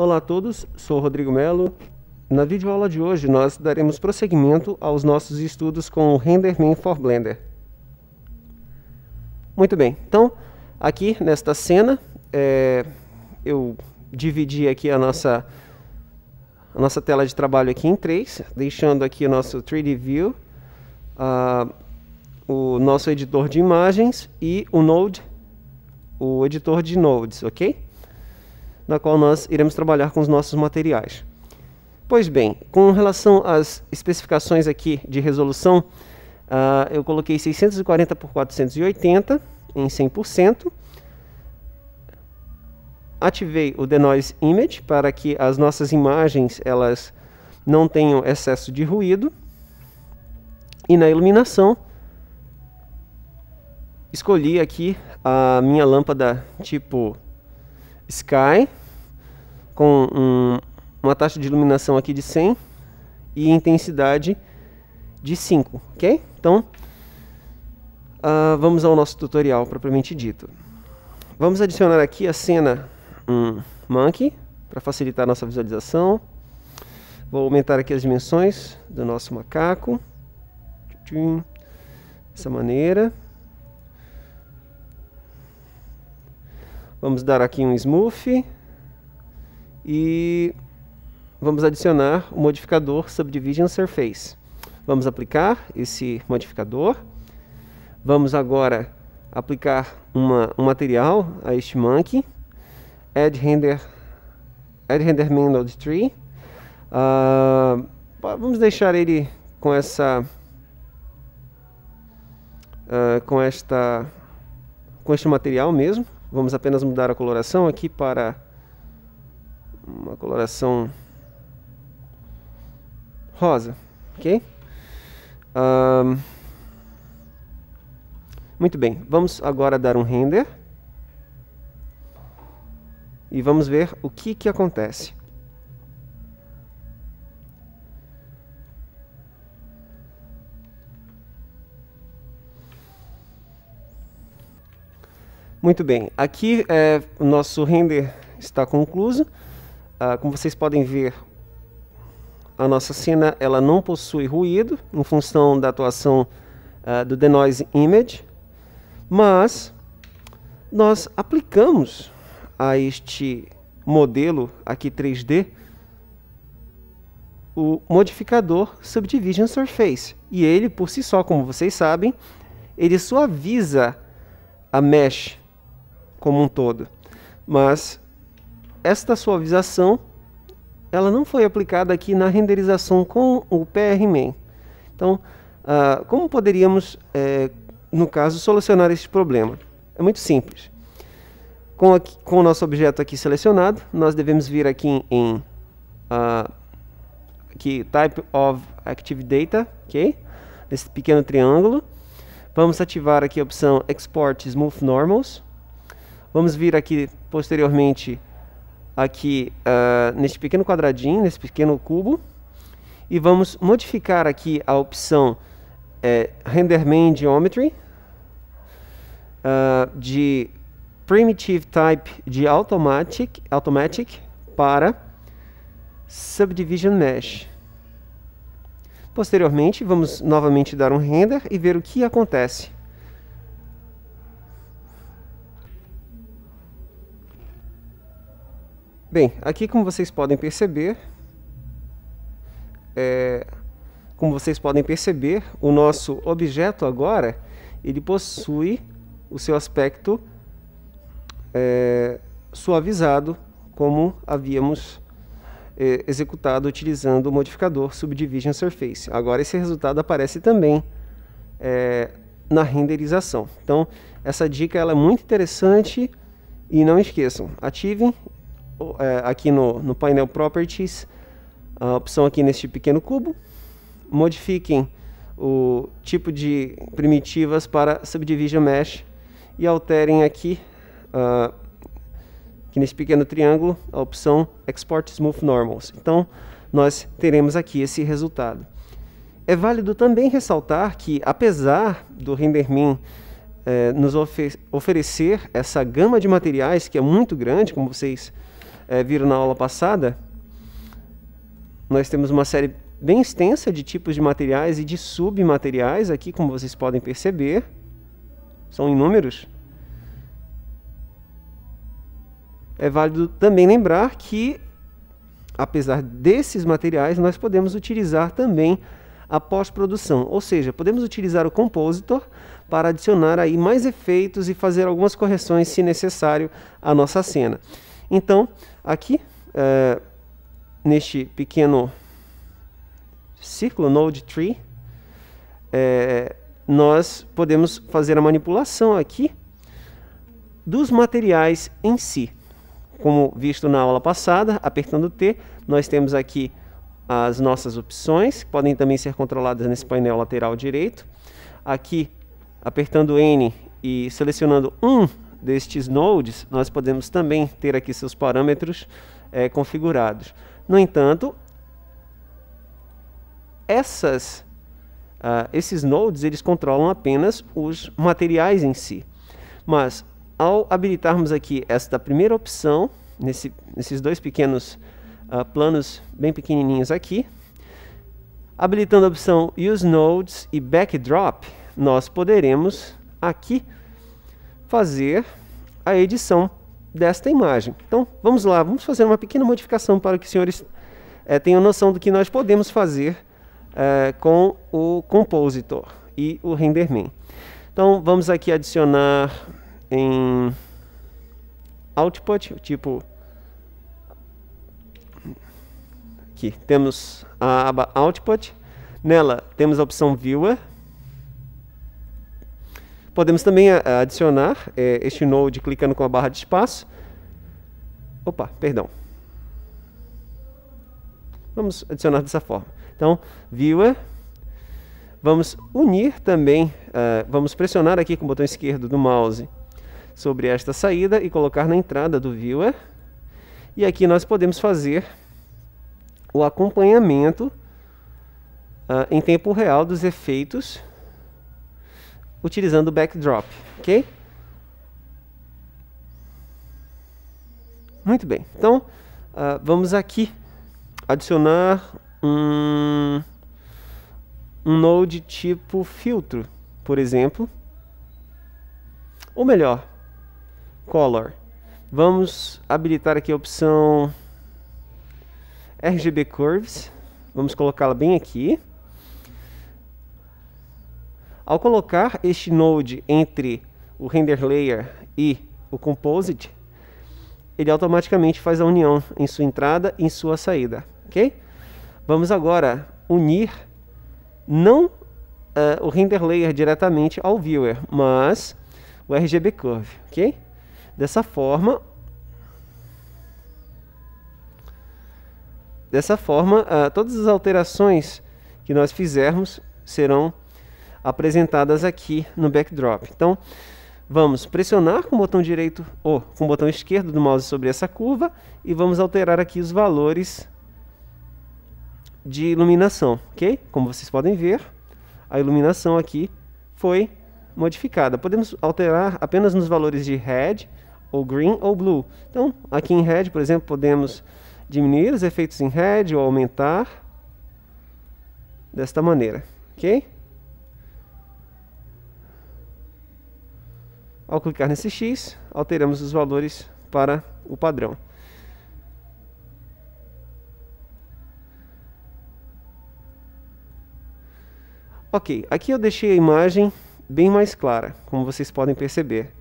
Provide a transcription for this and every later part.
Olá a todos, sou Rodrigo Melo. Na videoaula de hoje nós daremos prosseguimento aos nossos estudos com o RenderMan for Blender. Muito bem, então aqui nesta cena é, eu dividi aqui a nossa, a nossa tela de trabalho aqui em três, deixando aqui o nosso 3D View, o nosso editor de imagens e o Node, o editor de Nodes, ok? na qual nós iremos trabalhar com os nossos materiais. Pois bem, com relação às especificações aqui de resolução, uh, eu coloquei 640 por 480 em 100%. Ativei o Denoise Image para que as nossas imagens elas não tenham excesso de ruído. E na iluminação, escolhi aqui a minha lâmpada tipo Sky, com um, uma taxa de iluminação aqui de 100 e intensidade de 5, ok? Então, uh, vamos ao nosso tutorial propriamente dito. Vamos adicionar aqui a cena um monkey para facilitar nossa visualização. Vou aumentar aqui as dimensões do nosso macaco. Dessa maneira. Vamos dar aqui um smooth e vamos adicionar o modificador Subdivision Surface. Vamos aplicar esse modificador. Vamos agora aplicar uma, um material a este monkey. Add Render, add render node Tree. Uh, vamos deixar ele com essa... Uh, com esta com este material mesmo. Vamos apenas mudar a coloração aqui para uma coloração rosa, ok? Um, muito bem, vamos agora dar um render e vamos ver o que, que acontece. Muito bem, aqui é, o nosso render está concluído ah, como vocês podem ver, a nossa cena ela não possui ruído em função da atuação ah, do denoise image, mas nós aplicamos a este modelo aqui 3D o modificador Subdivision Surface e ele por si só, como vocês sabem, ele suaviza a mesh como um todo, mas esta suavização ela não foi aplicada aqui na renderização com o PRMan. Então, ah, como poderíamos, eh, no caso, solucionar este problema? É muito simples. Com, aqui, com, o nosso objeto aqui selecionado, nós devemos vir aqui em, em ah, aqui, Type of Active Data, ok? Nesse pequeno triângulo. Vamos ativar aqui a opção Export Smooth Normals. Vamos vir aqui, posteriormente, aqui uh, neste pequeno quadradinho, nesse pequeno cubo, e vamos modificar aqui a opção é, Render Main Geometry uh, de Primitive Type de Automatic, automatic para Subdivision Mesh. Posteriormente, vamos novamente dar um render e ver o que acontece. Bem, aqui como vocês podem perceber, é, como vocês podem perceber, o nosso objeto agora, ele possui o seu aspecto é, suavizado, como havíamos é, executado utilizando o modificador Subdivision Surface. Agora esse resultado aparece também é, na renderização. Então, essa dica ela é muito interessante e não esqueçam, ativem é, aqui no, no painel Properties, a opção aqui neste pequeno cubo, modifiquem o tipo de primitivas para Subdivision Mesh e alterem aqui, uh, aqui nesse pequeno triângulo, a opção Export Smooth Normals. Então, nós teremos aqui esse resultado. É válido também ressaltar que, apesar do RenderMin eh, nos ofe oferecer essa gama de materiais, que é muito grande, como vocês é, viram na aula passada, nós temos uma série bem extensa de tipos de materiais e de submateriais aqui, como vocês podem perceber. São inúmeros. É válido também lembrar que, apesar desses materiais, nós podemos utilizar também a pós-produção, ou seja, podemos utilizar o compositor para adicionar aí mais efeitos e fazer algumas correções se necessário à nossa cena. Então, aqui, é, neste pequeno círculo, Node Tree, é, nós podemos fazer a manipulação aqui dos materiais em si. Como visto na aula passada, apertando T, nós temos aqui as nossas opções, que podem também ser controladas nesse painel lateral direito. Aqui, apertando N e selecionando um destes nodes, nós podemos também ter aqui seus parâmetros é, configurados. No entanto, essas, uh, esses nodes eles controlam apenas os materiais em si. Mas ao habilitarmos aqui esta primeira opção, nesse, nesses dois pequenos uh, planos bem pequenininhos aqui, habilitando a opção Use Nodes e Backdrop, nós poderemos aqui fazer a edição desta imagem. Então, vamos lá, vamos fazer uma pequena modificação para que os senhores é, tenham noção do que nós podemos fazer é, com o Compositor e o RenderMan. Então, vamos aqui adicionar em output, tipo... Aqui, temos a aba Output. Nela, temos a opção Viewer. Podemos também eh, adicionar é, este node clicando com a barra de espaço. Opa, perdão. Vamos adicionar dessa forma. Então, viewer. Vamos unir também, uh, vamos pressionar aqui com o botão esquerdo do mouse sobre esta saída e colocar na entrada do viewer. E aqui nós podemos fazer o acompanhamento uh, em tempo real dos efeitos utilizando o backdrop, ok? Muito bem, então uh, vamos aqui adicionar um, um node tipo filtro, por exemplo. Ou melhor, color. Vamos habilitar aqui a opção RGB Curves. Vamos colocá-la bem aqui. Ao colocar este node entre o render layer e o composite, ele automaticamente faz a união em sua entrada e em sua saída, ok? Vamos agora unir não uh, o render layer diretamente ao viewer, mas o RGB curve, ok? Dessa forma, dessa forma uh, todas as alterações que nós fizermos serão apresentadas aqui no backdrop. Então, vamos pressionar com o botão direito ou com o botão esquerdo do mouse sobre essa curva e vamos alterar aqui os valores de iluminação, ok? Como vocês podem ver, a iluminação aqui foi modificada. Podemos alterar apenas nos valores de red, ou green ou blue. Então, aqui em red, por exemplo, podemos diminuir os efeitos em red ou aumentar desta maneira, ok? Ao clicar nesse X, alteramos os valores para o padrão. Ok, aqui eu deixei a imagem bem mais clara, como vocês podem perceber.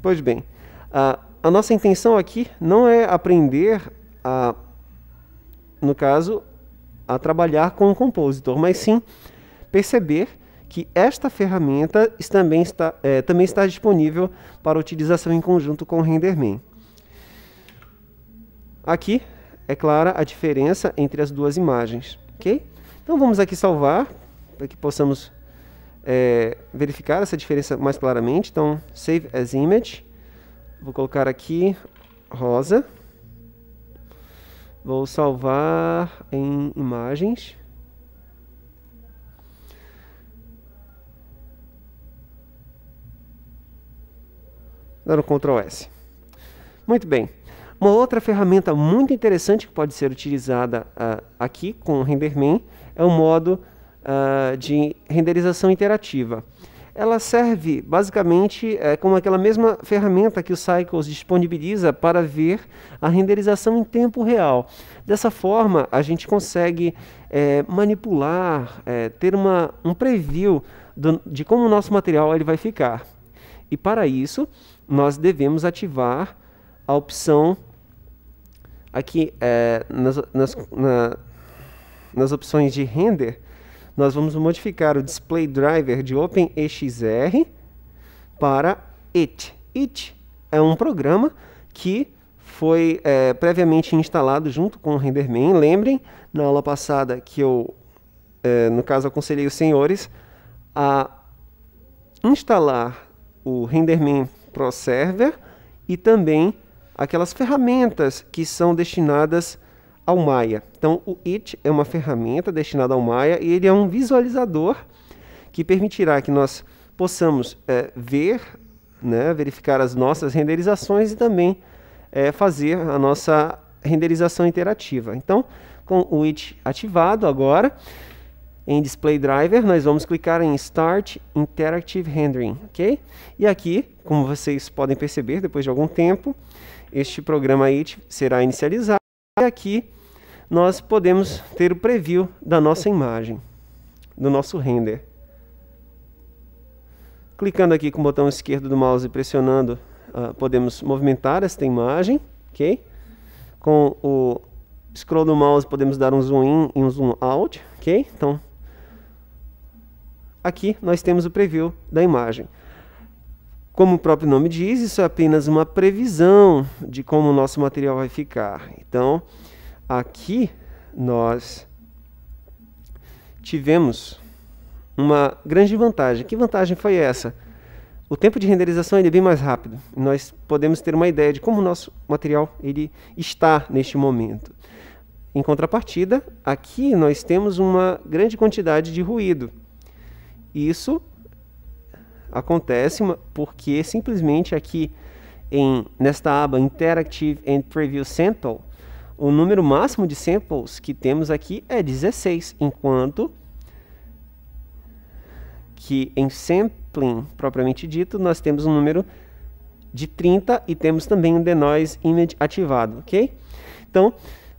Pois bem, a, a nossa intenção aqui não é aprender a, no caso, a trabalhar com o compositor, mas sim perceber que esta ferramenta também está, é, também está disponível para utilização em conjunto com o RenderMan. Aqui é clara a diferença entre as duas imagens, ok? Então vamos aqui salvar, para que possamos é, verificar essa diferença mais claramente. Então, Save as Image, vou colocar aqui rosa. Vou salvar em imagens. Dando um Ctrl S. Muito bem. Uma outra ferramenta muito interessante que pode ser utilizada uh, aqui com o RenderMan é o modo uh, de renderização interativa ela serve basicamente é, como aquela mesma ferramenta que o Cycles disponibiliza para ver a renderização em tempo real. Dessa forma, a gente consegue é, manipular, é, ter uma, um preview do, de como o nosso material ele vai ficar. E para isso, nós devemos ativar a opção aqui nas, nas, na, nas opções de render, nós vamos modificar o display driver de OpenEXR para it. It é um programa que foi é, previamente instalado junto com o RenderMan. Lembrem, na aula passada que eu, é, no caso, aconselhei os senhores a instalar o RenderMan Pro Server e também aquelas ferramentas que são destinadas a ao Maya. Então, o It é uma ferramenta destinada ao Maya e ele é um visualizador que permitirá que nós possamos é, ver, né, verificar as nossas renderizações e também é, fazer a nossa renderização interativa. Então, com o It ativado agora, em Display Driver, nós vamos clicar em Start Interactive Rendering, ok? E aqui, como vocês podem perceber, depois de algum tempo, este programa IT será inicializado. E aqui nós podemos ter o preview da nossa imagem, do nosso render. Clicando aqui com o botão esquerdo do mouse e pressionando, uh, podemos movimentar esta imagem, ok? Com o scroll do mouse podemos dar um zoom in e um zoom out, ok? Então, aqui nós temos o preview da imagem. Como o próprio nome diz, isso é apenas uma previsão de como o nosso material vai ficar. Então, aqui nós tivemos uma grande vantagem. Que vantagem foi essa? O tempo de renderização ele é bem mais rápido. Nós podemos ter uma ideia de como o nosso material ele está neste momento. Em contrapartida, aqui nós temos uma grande quantidade de ruído. Isso acontece porque simplesmente aqui em, nesta aba Interactive and Preview Sample, o número máximo de samples que temos aqui é 16, enquanto que em sampling propriamente dito nós temos um número de 30 e temos também o denoise image ativado, ok? Então,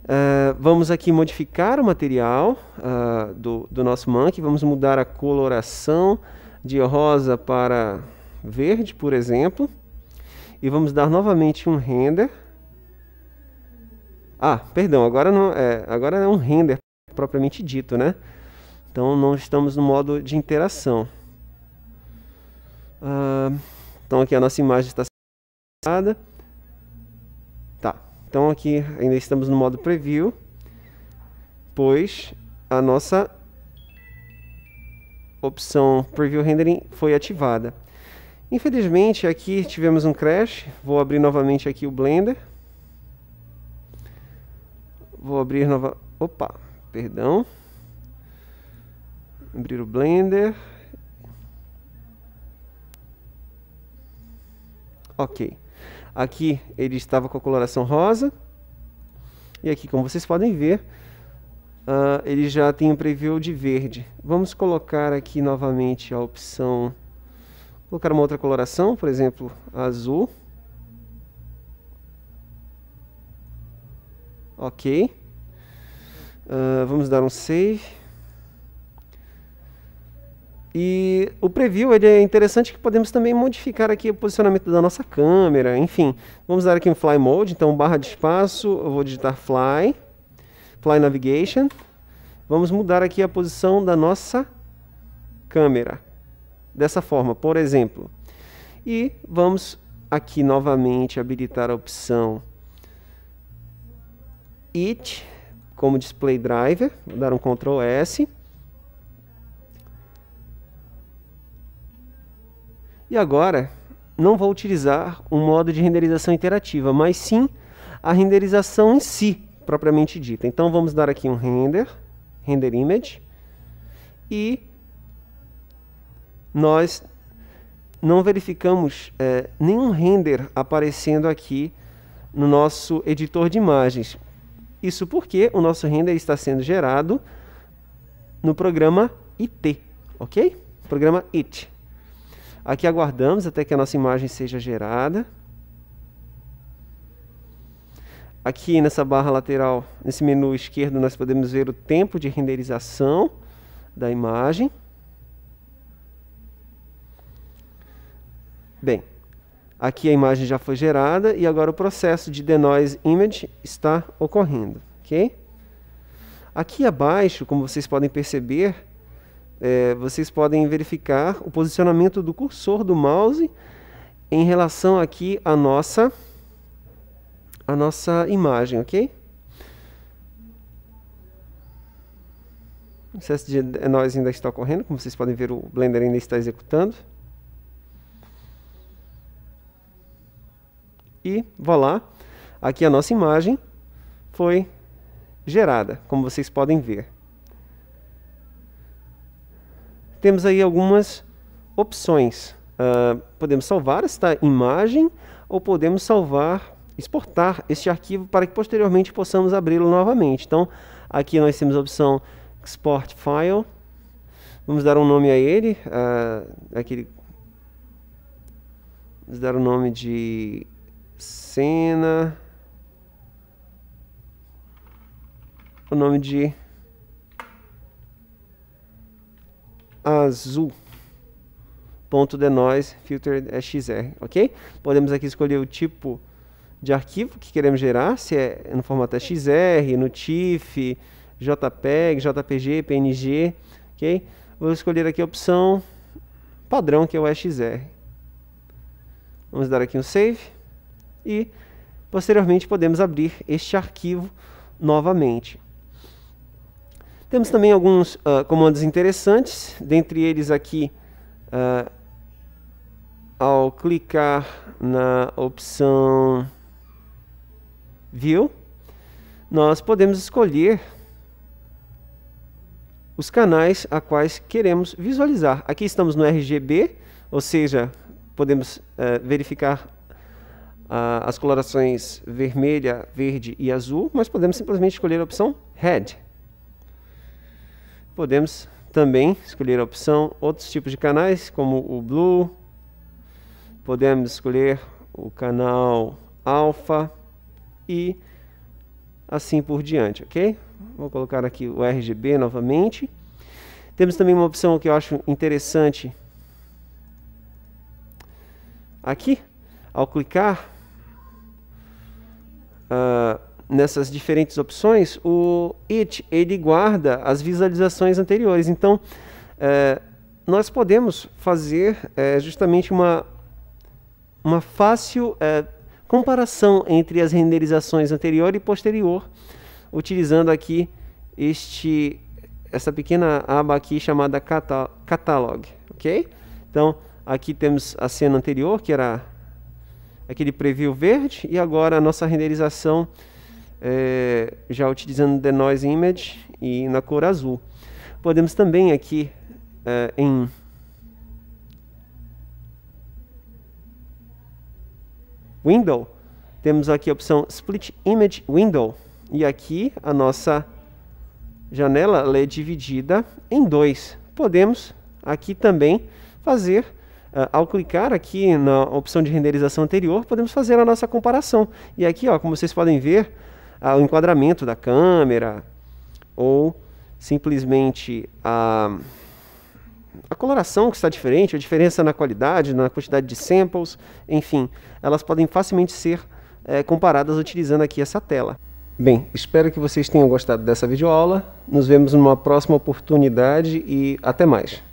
Uh, vamos aqui modificar o material uh, do, do nosso monkey, vamos mudar a coloração de rosa para verde, por exemplo. E vamos dar novamente um render. Ah, perdão, agora, não, é, agora é um render propriamente dito, né? Então não estamos no modo de interação. Ah, então aqui a nossa imagem está separada. Tá, então aqui ainda estamos no modo preview, pois a nossa opção Preview Rendering foi ativada. Infelizmente, aqui tivemos um crash. Vou abrir novamente aqui o Blender. Vou abrir nova... Opa, perdão. Abrir o Blender. Ok. Aqui ele estava com a coloração rosa. E aqui, como vocês podem ver, Uh, ele já tem um preview de verde. Vamos colocar aqui novamente a opção... Colocar uma outra coloração, por exemplo, azul. Ok. Uh, vamos dar um save. E o preview ele é interessante que podemos também modificar aqui o posicionamento da nossa câmera, enfim. Vamos dar aqui um fly mode, então barra de espaço, eu vou digitar fly. Fly Navigation. Vamos mudar aqui a posição da nossa câmera. Dessa forma, por exemplo. E vamos aqui novamente habilitar a opção It como Display Driver. Vou dar um Ctrl S. E agora, não vou utilizar um modo de renderização interativa, mas sim a renderização em si propriamente dita. Então vamos dar aqui um render, render image, e nós não verificamos é, nenhum render aparecendo aqui no nosso editor de imagens. Isso porque o nosso render está sendo gerado no programa IT, ok? Programa IT. Aqui aguardamos até que a nossa imagem seja gerada. Aqui nessa barra lateral, nesse menu esquerdo, nós podemos ver o tempo de renderização da imagem. Bem, aqui a imagem já foi gerada e agora o processo de denoise image está ocorrendo, ok? Aqui abaixo, como vocês podem perceber, é, vocês podem verificar o posicionamento do cursor do mouse em relação aqui à nossa a nossa imagem, ok? O processo de é nós ainda está ocorrendo, como vocês podem ver, o Blender ainda está executando. E, voilà, aqui a nossa imagem foi gerada, como vocês podem ver. Temos aí algumas opções. Uh, podemos salvar esta imagem ou podemos salvar exportar este arquivo para que posteriormente possamos abri-lo novamente. Então, aqui nós temos a opção Export File. Vamos dar um nome a ele. Uh, aquele... Vamos dar o um nome de cena. O nome de azul ponto denoise filter eh, xr, ok? Podemos aqui escolher o tipo de arquivo que queremos gerar, se é no formato XR, no TIFF, JPEG, JPG, PNG, ok? Vou escolher aqui a opção padrão que é o XR. Vamos dar aqui um save e posteriormente podemos abrir este arquivo novamente. Temos também alguns uh, comandos interessantes, dentre eles aqui uh, ao clicar na opção viu? Nós podemos escolher os canais a quais queremos visualizar. Aqui estamos no RGB, ou seja, podemos eh, verificar uh, as colorações vermelha, verde e azul, mas podemos simplesmente escolher a opção Red. Podemos também escolher a opção outros tipos de canais, como o Blue. Podemos escolher o canal Alpha e assim por diante, ok? Vou colocar aqui o RGB novamente. Temos também uma opção que eu acho interessante aqui, ao clicar uh, nessas diferentes opções, o It ele guarda as visualizações anteriores. Então, uh, nós podemos fazer uh, justamente uma, uma fácil eh, comparação entre as renderizações anterior e posterior, utilizando aqui este essa pequena aba aqui chamada catalog, ok? Então, aqui temos a cena anterior, que era aquele preview verde, e agora a nossa renderização é, já utilizando the noise image e na cor azul. Podemos também aqui é, em Window, temos aqui a opção Split Image Window. E aqui a nossa janela é dividida em dois. Podemos aqui também fazer, uh, ao clicar aqui na opção de renderização anterior, podemos fazer a nossa comparação. E aqui, ó, como vocês podem ver, uh, o enquadramento da câmera ou simplesmente a... Uh, a coloração que está diferente, a diferença na qualidade, na quantidade de samples, enfim, elas podem facilmente ser é, comparadas utilizando aqui essa tela. Bem, espero que vocês tenham gostado dessa videoaula. Nos vemos numa próxima oportunidade e até mais.